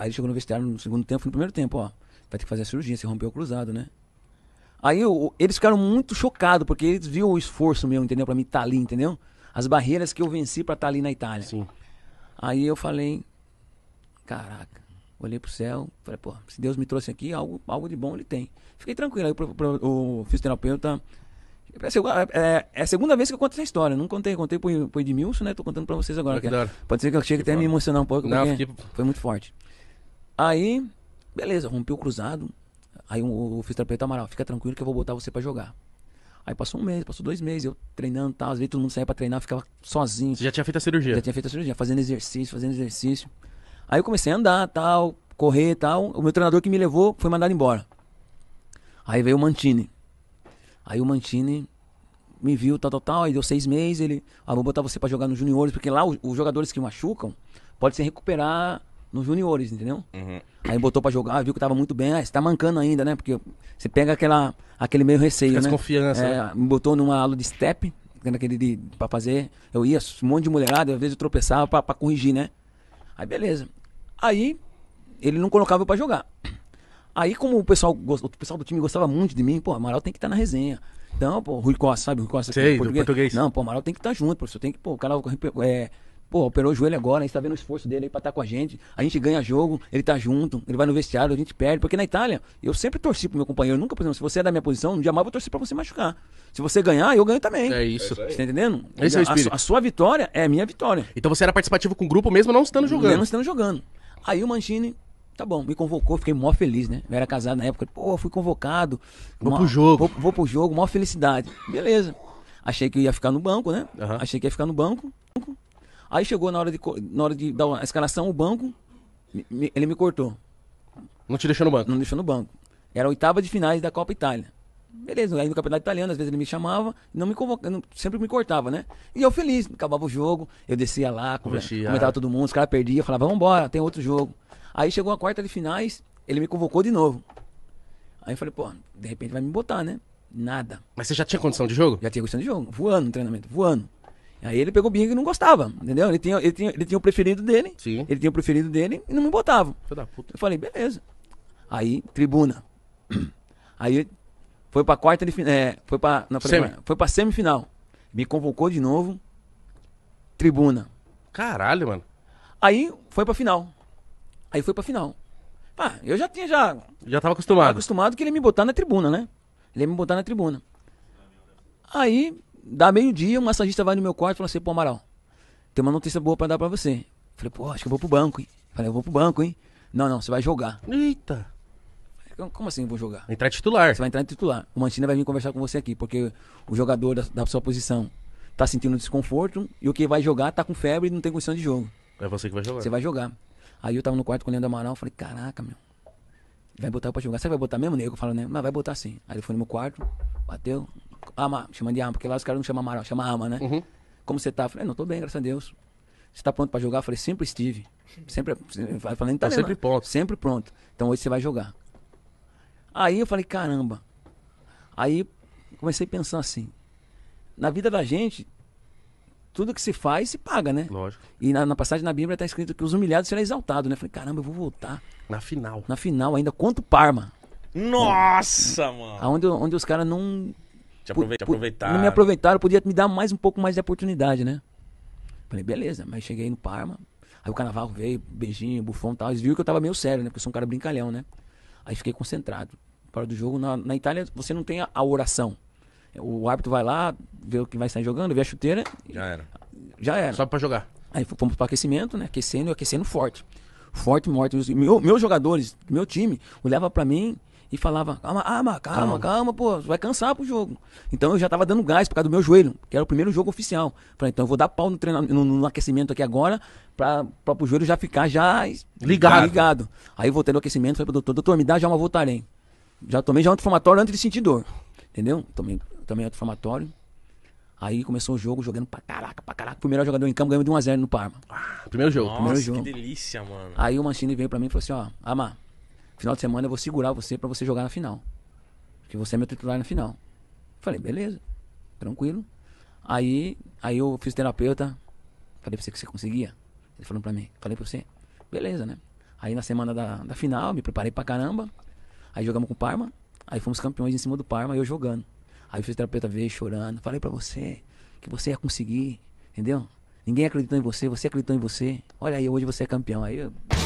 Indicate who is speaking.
Speaker 1: Aí ele chegou no vestiário no segundo tempo, no primeiro tempo, ó. Vai ter que fazer a cirurgia, se rompeu o cruzado, né? Aí eles ficaram muito chocados, porque eles viram o esforço meu, entendeu? Pra mim estar tá ali, entendeu? As barreiras que eu venci pra estar tá ali na Itália. Sim. Aí eu falei, caraca, olhei pro céu, falei, pô, se Deus me trouxe aqui, algo, algo de bom ele tem. Fiquei tranquilo. Aí pro, pro, o fisioterapeuta. É, é, é a segunda vez que eu conto essa história. Não contei, contei pro, pro Edmilson, né? Tô contando pra vocês agora. É, que, é pode ser que eu chegue que até bom. me emocionar um pouco, Não, porque fiquei... foi muito forte. Aí, beleza, rompi o cruzado. Aí um, o fisioterapeuta Amaral, fica tranquilo que eu vou botar você para jogar. Aí passou um mês, passou dois meses, eu treinando e tal. Às vezes todo mundo saía pra treinar, ficava sozinho. Você já tinha feito a cirurgia? Já tinha feito a cirurgia, fazendo exercício, fazendo exercício. Aí eu comecei a andar tal, correr tal. O meu treinador que me levou foi mandado embora. Aí veio o Mantini. Aí o Mantini me viu, tal, tal, tal. Aí deu seis meses, ele... Ah, vou botar você para jogar nos juniores, porque lá os, os jogadores que machucam podem se recuperar nos juniores, entendeu? Uhum. Aí botou pra jogar, viu que tava muito bem. Ah, você tá mancando ainda, né? Porque você pega aquela, aquele meio receio, Fica né? desconfiança. É, né? Me botou numa aula de step, naquele de, pra fazer. Eu ia, um monte de mulherada, às vezes eu tropeçava pra, pra corrigir, né? Aí beleza. Aí ele não colocava eu pra jogar. Aí, como o pessoal, o pessoal do time gostava muito de mim, pô, Amaral tem que estar tá na resenha. Então, pô, Rui Costa, sabe? Rui Costa Sei, é português. português. Não, pô, Amaral tem que estar tá junto, professor. Tem que, pô, o cara é, Pô, operou o joelho agora, a gente tá vendo o esforço dele aí pra estar tá com a gente. A gente ganha jogo, ele tá junto, ele vai no vestiário, a gente perde. Porque na Itália, eu sempre torci pro meu companheiro. Nunca, por exemplo, se você é da minha posição, um dia mais eu vou torcer pra você machucar. Se você ganhar, eu ganho também. É isso. Você tá entendendo? Esse é o então, espírito. A, a sua vitória é a minha vitória. Então você era participativo com o grupo mesmo não estando jogando? Não estando jogando. Aí o Mancini tá bom, me convocou, fiquei mó feliz, né? Eu era casado na época, pô, fui convocado. Vou mó, pro jogo. Vou, vou pro jogo, mó felicidade. Beleza. Achei que ia ficar no banco, né? Uhum. Achei que ia ficar no banco. Aí chegou na hora de, na hora de dar uma escalação, o banco, me, ele me cortou. Não te deixou no banco? Não deixou no banco. Era a oitava de finais da Copa Itália. Beleza, aí no campeonato italiano, às vezes ele me chamava, não me convocava, sempre me cortava, né? E eu feliz, acabava o jogo, eu descia lá, Vestia. comentava todo mundo, os caras perdiam, falava, vamos embora, tem outro jogo. Aí chegou a quarta de finais, ele me convocou de novo. Aí eu falei, pô, de repente vai me botar, né? Nada. Mas você já tinha condição de jogo? Já tinha condição de jogo, voando no treinamento, voando. Aí ele pegou o Bing e não gostava, entendeu? Ele tinha, ele tinha, ele tinha o preferido dele, Sim. ele tinha o preferido dele e não me botava. Eu falei, beleza. Aí, tribuna. Aí foi pra quarta de final. É, foi pra. Não, Semi. Foi pra semifinal. Me convocou de novo. Tribuna. Caralho, mano. Aí foi pra final. Aí foi pra final. Ah, eu já tinha já. Já tava acostumado. Tava acostumado que ele ia me botar na tribuna, né? Ele ia me botar na tribuna. Aí Dá meio-dia, o massagista vai no meu quarto e fala assim: pô, Amaral, tem uma notícia boa para dar para você. Falei, pô, acho que eu vou pro banco, hein? Falei, eu vou pro banco, hein? Não, não, você vai jogar. Eita! Como assim eu vou jogar? Entrar titular. Você vai entrar em titular. O Mantini vai vir conversar com você aqui, porque o jogador da, da sua posição tá sentindo desconforto e o que vai jogar tá com febre e não tem condição de jogo. É você que vai jogar. Você vai jogar. Aí eu tava no quarto com o Leandro Amaral, falei, caraca, meu. Vai botar pra jogar. Você vai botar mesmo, nego? Eu falo, né? Mas vai botar sim. Aí ele foi no meu quarto, bateu, Ama, chama de Ama, porque lá os caras não chamam Amaral, chama Ama, né? Uhum. Como você tá? Eu falei, é, não, tô bem, graças a Deus. Você tá pronto para jogar? Eu falei, sempre estive. Sempre, falando tá, tá sempre pronto. Sempre pronto. Então hoje você vai jogar. Aí eu falei, caramba. Aí comecei a pensar assim. Na vida da gente, tudo que se faz se paga, né? Lógico. E na, na passagem na Bíblia está escrito que os humilhados serão exaltados, né? Eu falei, caramba, eu vou voltar. Na final. Na final ainda, quanto Parma. Nossa, é, mano! Onde, onde os caras não te aproveitaram. Não me aproveitaram, podia me dar mais um pouco mais de oportunidade, né? Falei, beleza, mas cheguei no Parma. Aí o Carnaval veio, beijinho, bufão e tal. Eles viram que eu tava meio sério, né? Porque eu sou um cara brincalhão, né? Aí fiquei concentrado. Para do jogo, na, na Itália, você não tem a, a, oração. O árbitro vai lá, vê o que vai sair jogando, vê a chuteira. Já era. Já era. Só para jogar. Aí fomos para aquecimento, né? Aquecendo e aquecendo forte. Forte, morte. Meu, meus jogadores, meu time, olhava para mim e falava, calma, ah, calma, calma, calma, pô, vai cansar pro jogo. Então eu já tava dando gás por causa do meu joelho, que era o primeiro jogo oficial. Falei, então eu vou dar pau no, treinamento, no, no aquecimento aqui agora, pra, pra o joelho já ficar já ligado. ligado. Aí voltei no aquecimento, falei pro doutor, doutor, me dá já uma voltarém. Já tomei já um inflamatório antes de sentir dor. Entendeu? Tomei, tomei outro inflamatório Aí começou o jogo jogando pra caraca, pra caraca. O primeiro jogador em campo ganhou de 1x0 no Parma. Ah, primeiro jogo. Nossa, primeiro jogo. que delícia, mano. Aí o Mancini veio pra mim e falou assim: ó, Amar, final de semana eu vou segurar você para você jogar na final. Porque você é meu titular na final. Falei, beleza, tranquilo. Aí, aí eu fiz terapeuta, falei pra você que você conseguia. Ele falou pra mim, falei pra você, beleza, né? Aí na semana da, da final, me preparei pra caramba. Aí jogamos com o Parma, aí fomos campeões em cima do Parma, eu jogando. Aí o fisioterapeuta veio chorando, falei pra você que você ia conseguir, entendeu? Ninguém acreditou em você, você acreditou em você. Olha aí, hoje você é campeão. Aí eu...